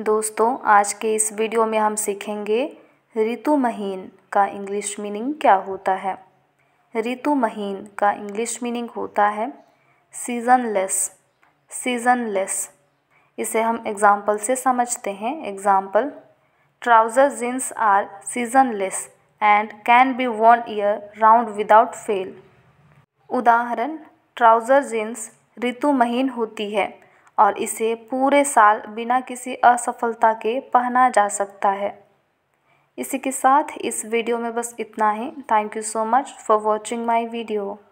दोस्तों आज के इस वीडियो में हम सीखेंगे ऋतु महीन का इंग्लिश मीनिंग क्या होता है ऋतु महीन का इंग्लिश मीनिंग होता है सीजनलेस सीजनलेस इसे हम एग्ज़ाम्पल से समझते हैं example trouser jeans are seasonless and can be worn year round without fail उदाहरण ट्राउज़र जीन्स ऋतु महीन होती है और इसे पूरे साल बिना किसी असफलता के पहना जा सकता है इसी के साथ इस वीडियो में बस इतना ही thank you so much for watching my video